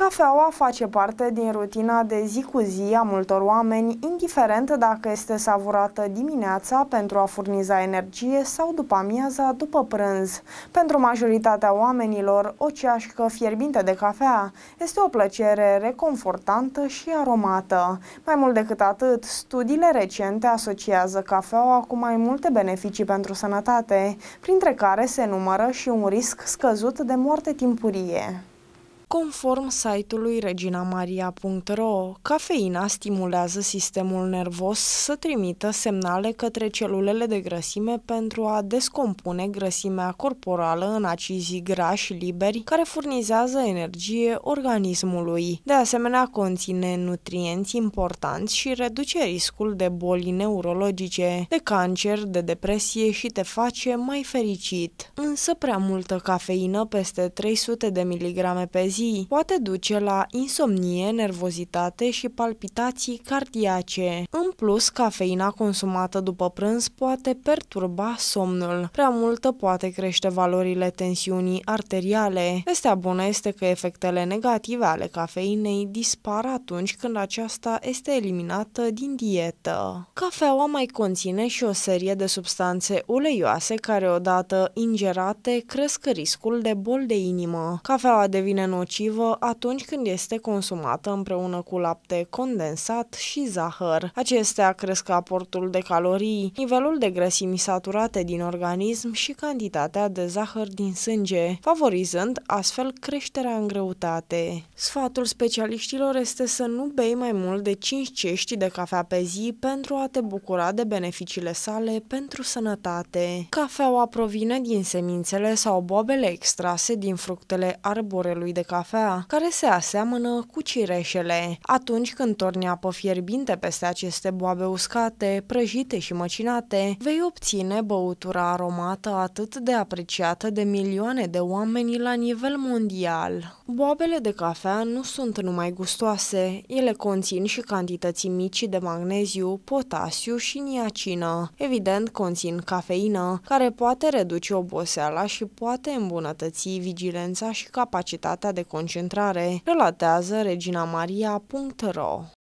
Cafeaua face parte din rutina de zi cu zi a multor oameni, indiferent dacă este savurată dimineața pentru a furniza energie sau după amiaza după prânz. Pentru majoritatea oamenilor, o ceașcă fierbinte de cafea este o plăcere reconfortantă și aromată. Mai mult decât atât, studiile recente asociază cafeaua cu mai multe beneficii pentru sănătate, printre care se numără și un risc scăzut de moarte timpurie. Conform site-ului reginamaria.ro, cafeina stimulează sistemul nervos să trimită semnale către celulele de grăsime pentru a descompune grăsimea corporală în acizii grași liberi care furnizează energie organismului. De asemenea, conține nutrienți importanți și reduce riscul de boli neurologice, de cancer, de depresie și te face mai fericit. Însă prea multă cafeină, peste 300 de miligrame pe zi, zi poate duce la insomnie, nervozitate și palpitații cardiace. În plus, cafeina consumată după prânz poate perturba somnul. Prea multă poate crește valorile tensiunii arteriale. Vestea bună este că efectele negative ale cafeinei dispar atunci când aceasta este eliminată din dietă. Cafeaua mai conține și o serie de substanțe uleioase care odată ingerate cresc riscul de bol de inimă. Cafeaua devine nociv nocivă atunci când este consumată împreună cu lapte condensat și zahăr. Acestea cresc aportul de calorii, nivelul de grăsimi saturate din organism și cantitatea de zahăr din sânge, favorizând astfel creșterea în greutate. Sfatul specialiștilor este să nu bei mai mult de 5 cești de cafea pe zi pentru a te bucura de beneficiile sale pentru sănătate. Cafeaua provine din semințele sau boabele extrase din fructele arborelui de cafea, care se aseamănă cu cireșele. Atunci când torni apă fierbinte peste aceste boabe uscate, prăjite și măcinate, vei obține băutura aromată atât de apreciată de milioane de oameni la nivel mondial. Boabele de cafea nu sunt numai gustoase, ele conțin și cantități mici de magneziu, potasiu și niacină. Evident, conțin cafeină, care poate reduce oboseala și poate îmbunătăți vigilența și capacitatea de concentrare, relatează regina Maria.ro.